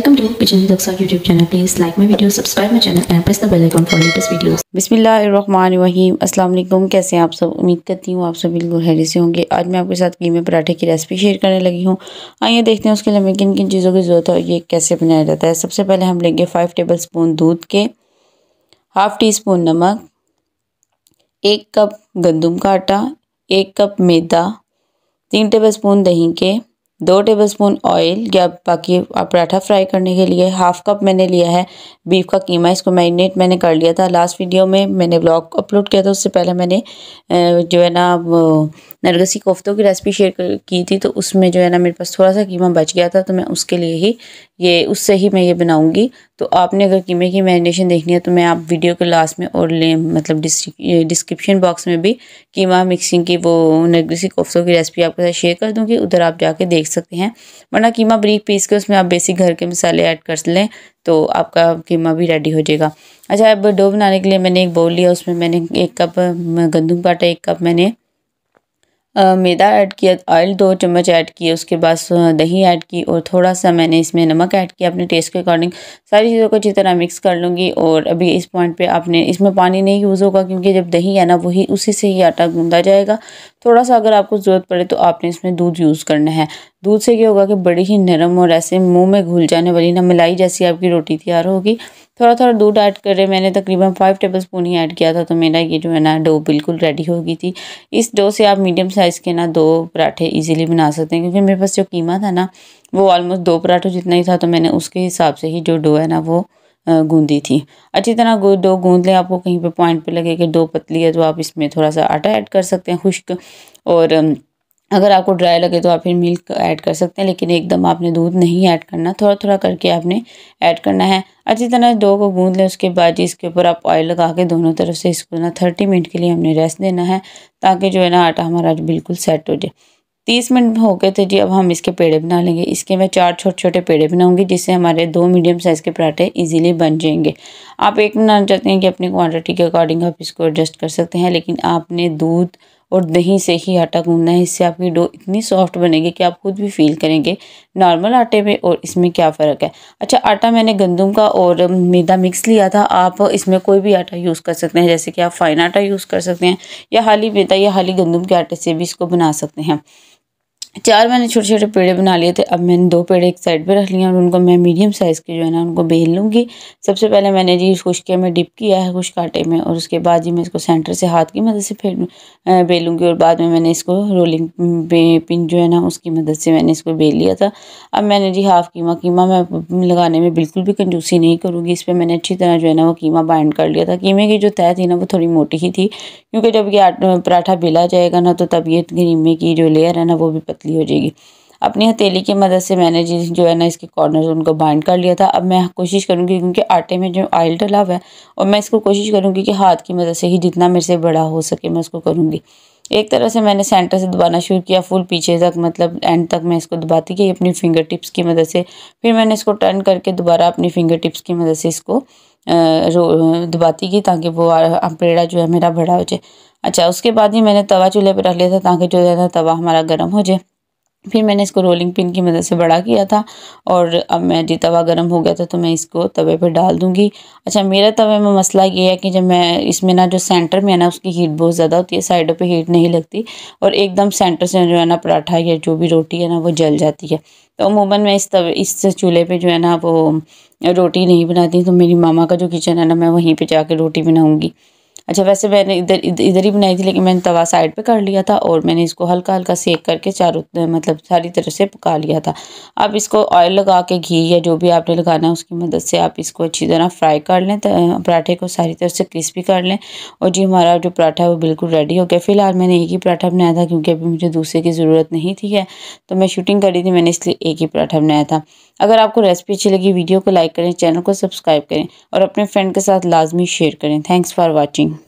Welcome to Vijayan Daksa YouTube channel. Please like my video, subscribe my channel and press the bell icon for latest videos. बिस्मिल्लाहिर्रहमानिर्रहीम अस्सलाम वालेकुम कैसे हैं आप सब उम्मीद करती हूँ आप सब बिल्कुल हैरी से होंगे आज मैं आपके साथ कीमे पराठे की रेसिपी शेयर करने लगी हूँ आइए देखते हैं उसके लिए हमें किन किन चीज़ों की ज़रूरत है और ये कैसे बनाया जाता है सबसे पहले हम लेंगे फाइव टेबल स्पून दूध के हाफ टी स्पून नमक एक कप गंदम का आटा एक कप मैदा तीन टेबल स्पून दही के दो टेबलस्पून ऑयल या बाकी पराठा फ्राई करने के लिए हाफ कप मैंने लिया है बीफ का कीमा इसको मैरिनेट मैंने कर लिया था लास्ट वीडियो में मैंने ब्लॉग अपलोड किया था उससे पहले मैंने जो है ना नरगसी कोफ्तों की रेसिपी शेयर की थी तो उसमें जो है ना मेरे पास थोड़ा सा कीमा बच गया था तो मैं उसके लिए ही ये उससे ही मैं ये बनाऊँगी तो आपने अगर कीमे की मैरिनेशन देखनी है तो मैं आप वीडियो के लास्ट में और ले मतलब डिस्क्रिप्शन बॉक्स में भी कीमा मिक्सिंग की वो नरगसी कोफ्तों की रेसिपी आपके साथ शेयर कर दूँगी उधर आप जाके देख सकते हैं वरना कीमा बरीक पीस के उसमें आप बेसिक घर के मसाले ऐड कर लें तो आपका कीमा भी रेडी हो जाएगा अच्छा अब डो बनाने के लिए मैंने एक बाउल लिया उसमें मैंने एक कप गंदम का आटा एक कप मैंने मैदा ऐड किया ऑयल दो चम्मच ऐड किए उसके बाद दही ऐड की और थोड़ा सा मैंने इसमें नमक ऐड किया अपने टेस्ट के अकॉर्डिंग सारी चीज़ों को अच्छी तरह मिक्स कर लूँगी और अभी इस पॉइंट पे आपने इसमें पानी नहीं यूज़ होगा क्योंकि जब दही है ना वही उसी से ही आटा गूंदा जाएगा थोड़ा सा अगर आपको ज़रूरत पड़े तो आपने इसमें दूध यूज़ करना है दूध से ये होगा कि बड़ी ही नरम और ऐसे मुँह में घुल जाने वाली ना मलाई जैसी आपकी रोटी तैयार होगी थोड़ा थोड़ा दूध ऐड करे मैंने तकरीबन फाइव टेबल स्पून ही ऐड किया था तो मेरा ये जो है ना डो बिल्कुल रेडी हो गई थी इस डो से आप मीडियम साइज़ के ना दो पराठे इजीली बना सकते हैं क्योंकि मेरे पास जो कीमा था ना वो ऑलमोस्ट दो पराठों जितना ही था तो मैंने उसके हिसाब से ही जो डो है ना वो गूंदी थी अच्छी तरह डो गूंद लें आपको कहीं पे पॉइंट पे लगे कि डो पतली है तो आप इसमें थोड़ा सा आटा ऐड कर सकते हैं खुश्क और अगर आपको ड्राई लगे तो आप फिर मिल्क ऐड कर सकते हैं लेकिन एकदम आपने दूध नहीं ऐड करना थोड़ा थोड़ा करके आपने ऐड करना है अच्छी तरह दो को गूंद लें उसके बाद इसके ऊपर आप ऑयल लगा के दोनों तरफ से इसको ना थर्टी मिनट के लिए हमने रेस्ट देना है ताकि जो है ना आटा हमारा बिल्कुल सेट हो जाए तीस मिनट हो गए थे जी अब हम इसके पेड़े बना लेंगे इसके मैं चार छोटे छोटे पेड़े बनाऊंगी जिससे हमारे दो मीडियम साइज़ के पराठे इजीली बन जाएंगे आप एक बनाना चाहते हैं कि अपनी क्वांटिटी के अकॉर्डिंग आप इसको एडजस्ट कर सकते हैं लेकिन आपने दूध और दही से ही आटा गूंदना है इससे आपकी डो इतनी सॉफ्ट बनेगी कि आप खुद भी फील करेंगे नॉर्मल आटे में और इसमें क्या फ़र्क है अच्छा आटा मैंने गंदम का और मैदा मिक्स लिया था आप इसमें कोई भी आटा यूज़ कर सकते हैं जैसे कि आप फ़ाइन आटा यूज़ कर सकते हैं या हाली मैदा या हाली गंदम के आटे से भी इसको बना सकते हैं चार मैंने छोटे छोटे पेड़े बना लिए थे अब मैंने दो पेड़े एक साइड पे रख लिए और उनको मैं मीडियम साइज़ के जो है ना उनको बेल लूँगी सबसे पहले मैंने जी खुशके में डिप किया है खुश काटे में और उसके बाद जी मैं इसको सेंटर से हाथ की मदद से फिर बेलूँगी और बाद में मैंने इसको रोलिंग पिन जो है ना उसकी मदद से मैंने इसको बेल लिया था अब मैंने जी हाफ़ कीमा कीमा मैं लगाने में बिल्कुल भी कंजूसी नहीं करूँगी इस पर मैंने अच्छी तरह जो है ना वो कीमा बाइंड कर लिया था कीमे की जो तय थी ना वो थोड़ी मोटी ही थी क्योंकि जब ये पराठा बेला जाएगा ना तो तब ये कीमे की जो लेयर है ना वो भी पतली हो जाएगी अपनी हथेली की मदद से मैंने जिस जो है ना इसके कॉर्नर उनको बाइंड कर लिया था अब मैं कोशिश करूँगी क्योंकि आटे में जो ऑयल डला हुआ है और मैं इसको कोशिश करूँगी कि हाथ की मदद से ही जितना मेरे से बड़ा हो सके मैं उसको करूँगी एक तरह से मैंने सेंटर से दबाना शुरू किया फुल पीछे तक मतलब एंड तक मैं इसको दबाती गई अपनी फिंगर टिप्स की मदद से फिर मैंने इसको टर्न करके दोबारा अपनी फिंगर टिप्स की मदद से इसको दबाती गई ताकि वो पेड़ा जो है मेरा बड़ा हो जाए अच्छा उसके बाद ही मैंने तवा चूल्हे पर रख लिया था ताकि जो है तवा हमारा गर्म हो जाए फिर मैंने इसको रोलिंग पिन की मदद से बड़ा किया था और अब मैं जी तवा गर्म हो गया था तो मैं इसको तवे पर डाल दूंगी अच्छा मेरा तवे में मसला ये है कि जब मैं इसमें ना जो सेंटर में है ना उसकी हीट बहुत ज़्यादा होती है साइडों पे हीट नहीं लगती और एकदम सेंटर से जो है ना पराठा या जो भी रोटी है ना वो जल जाती है तो अमूमन मैं इस तवे इस चूल्हे पर जो है ना वो रोटी नहीं बनाती तो मेरी मामा का जो किचन है ना मैं वहीं पर जाके रोटी बनाऊँगी अच्छा वैसे मैंने इधर इधर ही बनाई थी लेकिन मैंने तवा साइड पे कर लिया था और मैंने इसको हल्का हल्का सेक करके चारों मतलब सारी तरह से पका लिया था अब इसको ऑयल लगा के घी या जो भी आपने लगाना है उसकी मदद से आप इसको अच्छी तरह फ्राई कर लें पराठे को सारी तरह से क्रिस्पी कर लें और जी हमारा जो पराठा है वो बिल्कुल रेडी हो गया फ़िलहाल मैंने एक ही पराठा बनाया था क्योंकि अभी मुझे दूसरे की ज़रूरत नहीं थी है तो मैं शूटिंग करी थी मैंने इसलिए एक ही पराठा बनाया था अगर आपको रेसिपी अच्छी लगी वीडियो को लाइक करें चैनल को सब्सक्राइब करें और अपने फ्रेंड के साथ लाजमी शेयर करें थैंक्स फॉर वॉचिंग